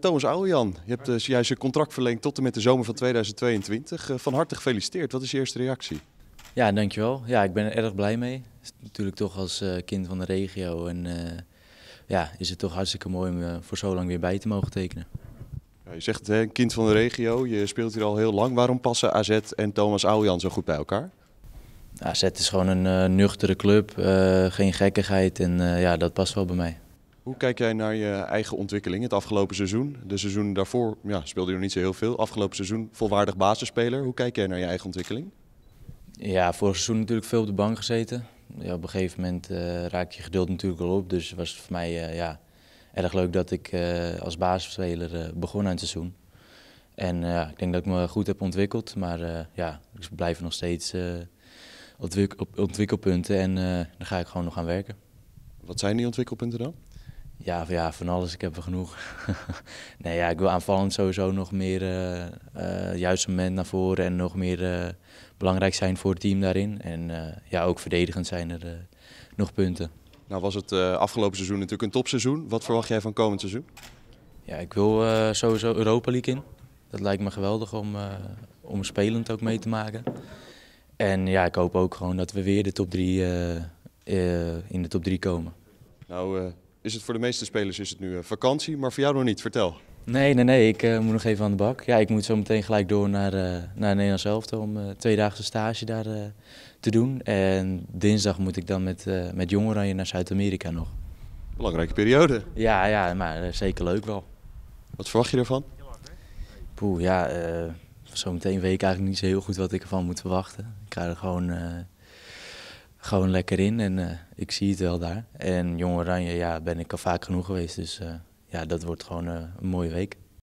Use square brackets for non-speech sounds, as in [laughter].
Thomas Ouwejan, je hebt dus juist je contract verlengd tot en met de zomer van 2022. Eh, van harte gefeliciteerd. Wat is je eerste reactie? Ja, dankjewel. Ja, ik ben er erg blij mee. Natuurlijk toch als eh, kind van de regio. En ja, is het toch hartstikke mooi om voor zo lang weer bij te mogen tekenen. Ja, je zegt hè, kind van de regio, je speelt hier al heel lang. Waarom passen AZ en Thomas Ouwejan zo goed bij elkaar? AZ is gewoon een nuchtere club, geen gekkigheid en ja, dat past wel bij mij. Hoe kijk jij naar je eigen ontwikkeling het afgelopen seizoen? De seizoen daarvoor ja, speelde je nog niet zo heel veel. Afgelopen seizoen volwaardig basisspeler. Hoe kijk jij naar je eigen ontwikkeling? Ja, vorig seizoen natuurlijk veel op de bank gezeten. Ja, op een gegeven moment eh, raak je geduld natuurlijk al op. Dus was voor mij eh, ja, erg leuk dat ik eh, als basisspeler begon aan het seizoen. En ik denk dat ik me goed heb ontwikkeld. Maar ja, ik blijf nog steeds op ontwikkelpunten en daar ga ik gewoon nog aan werken. Wat zijn die ontwikkelpunten dan? Ja, ja, van alles. Ik heb er genoeg. [laughs] nee, ja, ik wil aanvallend sowieso nog meer uh, uh, juist moment naar voren en nog meer eh, belangrijk zijn voor het team daarin. En ja, ook verdedigend zijn er nog punten. Nou was het afgelopen seizoen natuurlijk een topseizoen. Wat verwacht jij van komend seizoen? Ja, ik wil sowieso Europa League in. Dat lijkt me geweldig om, om spelend ook mee te maken. En ja, ik hoop ook gewoon dat we weer de top 3 in de top 3 komen. Nou, is het voor de meeste spelers is het nu eh, vakantie, maar voor jou nog niet. Vertel. Nee, nee, nee. Ik eh, moet nog even aan de bak. Ja, ik moet zo meteen gelijk door naar, uh, naar Nederland zelf om uh, tweedaagse stage daar te doen. En dinsdag moet ik dan met, met jongeren naar Zuid-Amerika nog. Belangrijke periode. Ja, ja maar zeker leuk wel. Wat verwacht je ervan? Poeh, ja, zo meteen weet ik eigenlijk niet zo heel goed wat ik ervan moet verwachten. Ik ga er gewoon gewoon lekker in en eh, ik zie het wel daar. En Jong Oranje, ja, ben ik al vaak genoeg geweest. Dus eh, ja, dat wordt gewoon eh, een mooie week.